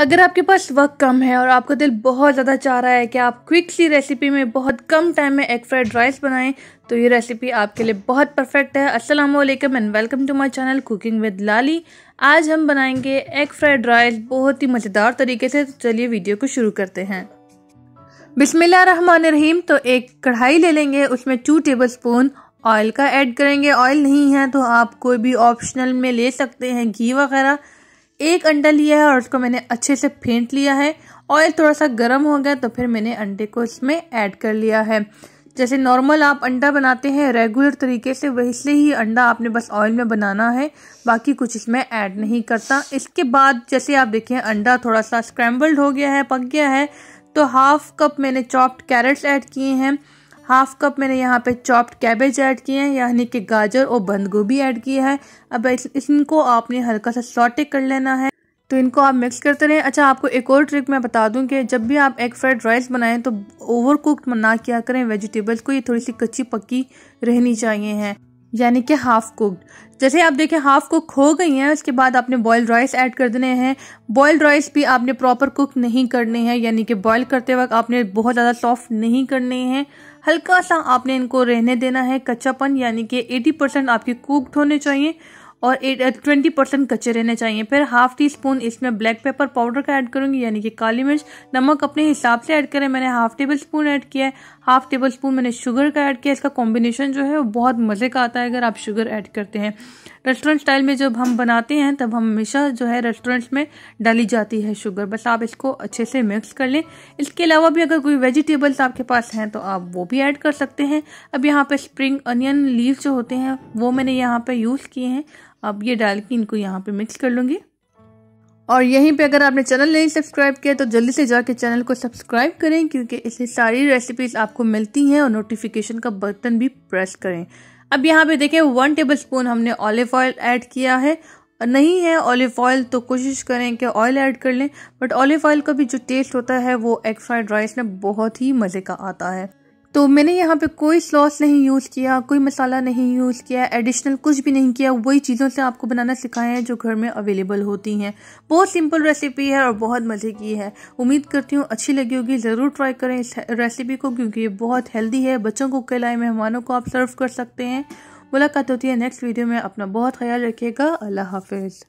अगर आपके पास वक्त कम है और आपका दिल बहुत ज़्यादा चाह रहा है कि आप क्विकली रेसिपी में बहुत कम टाइम में एग फ्राइड राइस बनाएं तो ये रेसिपी आपके लिए बहुत परफेक्ट है अस्सलाम वालेकुम and welcome to my channel cooking with Lali आज हम बनाएंगे एग फ्राइड राइस बहुत ही मज़ेदार तरीके से तो चलिए वीडियो को शुरू करते हैं रहीम तो एक कढ़ाई ले लेंगे उसमें टू टेबल स्पून ऑयल का एड करेंगे ऑयल नहीं है तो आप कोई भी ऑप्शनल में ले सकते हैं घी वगैरह एक अंडा लिया है और उसको मैंने अच्छे से फेंट लिया है ऑयल थोड़ा सा गर्म हो गया तो फिर मैंने अंडे को इसमें ऐड कर लिया है जैसे नॉर्मल आप अंडा बनाते हैं रेगुलर तरीके से वैसे ही अंडा आपने बस ऑयल में बनाना है बाकी कुछ इसमें ऐड नहीं करता इसके बाद जैसे आप देखें अंडा थोड़ा सा स्क्रैम्बल्ड हो गया है पक गया है तो हाफ कप मैंने चॉप्ड कैरेट्स ऐड किए हैं हाफ कप मैंने यहाँ पे चॉप्ड कैबेज ऐड किए हैं यानी कि गाजर और बंद गोभी ऐड किया है अब इस, इनको आपने हल्का सा सॉटे कर लेना है तो इनको आप मिक्स करते रहें अच्छा आपको एक और ट्रिक मैं बता दूं कि जब भी आप एग फ्राइड राइस बनाएं तो ओवर कुकड ना किया करें वेजिटेबल्स को ये थोड़ी सी कच्ची पक्की रहनी चाहिए हैं यानी कि हाफ़ कुकड जैसे आप देखें हाफ़ कुक हो गई हैं उसके बाद आपने बॉयल्ड राइस ऐड कर देने हैं बॉयल्ड राइस भी आपने प्रॉपर कुक नहीं करने हैं यानी कि बॉयल करते वक्त आपने बहुत ज़्यादा सॉफ्ट नहीं करने हैं हल्का सा आपने इनको रहने देना है कच्चापन यानी कि 80 परसेंट आपके कुक्ड होने चाहिए और ट्वेंटी परसेंट uh, कच्चे रहने चाहिए फिर हाफ टी स्पून इसमें ब्लैक पेपर पाउडर का ऐड करूँगी यानी कि काली मिर्च नमक अपने हिसाब से ऐड करें मैंने हाफ टेबल स्पून ऐड किया है हाफ टेबल स्पून मैंने शुगर का ऐड किया इसका कॉम्बिनेशन जो है वो बहुत मज़े का आता है अगर आप शुगर ऐड करते हैं रेस्टोरेंट स्टाइल में जब हम बनाते हैं तब हम हमेशा जो है रेस्टोरेंट्स में डाली जाती है शुगर बस आप इसको अच्छे से मिक्स कर लें इसके अलावा भी अगर कोई वेजिटेबल्स आपके पास हैं तो आप वो भी ऐड कर सकते हैं अब यहाँ पे स्प्रिंग अनियन लीव जो होते हैं वो मैंने यहाँ पे यूज़ किए हैं अब ये डाल के इनको यहाँ पे मिक्स कर लूँगी और यहीं पे अगर आपने चैनल नहीं सब्सक्राइब किया तो जल्दी से जाके चैनल को सब्सक्राइब करें क्योंकि इससे सारी रेसिपीज आपको मिलती हैं और नोटिफिकेशन का बटन भी प्रेस करें अब यहाँ पे देखें वन टेबल स्पून हमने ऑलिव ऑयल ऐड किया है नहीं है ऑलिव ऑयल तो कोशिश करें कि ऑयल ऐड कर लें बट ऑलिव ऑयल का भी जो टेस्ट होता है वो एग फ्राइड राइस में बहुत ही मज़े का आता है तो मैंने यहाँ पे कोई सॉस नहीं यूज़ किया कोई मसाला नहीं यूज़ किया एडिशनल कुछ भी नहीं किया वही चीज़ों से आपको बनाना सिखाया है जो घर में अवेलेबल होती हैं बहुत सिंपल रेसिपी है और बहुत मज़े की है उम्मीद करती हूँ अच्छी लगी होगी ज़रूर ट्राई करें इस रेसिपी को क्योंकि ये बहुत हेल्दी है बच्चों को खिलाए मेहमानों को आप सर्व कर सकते हैं मुलाकात होती है नेक्स्ट वीडियो में अपना बहुत ख्याल रखिएगा अल्लाह हाफिज़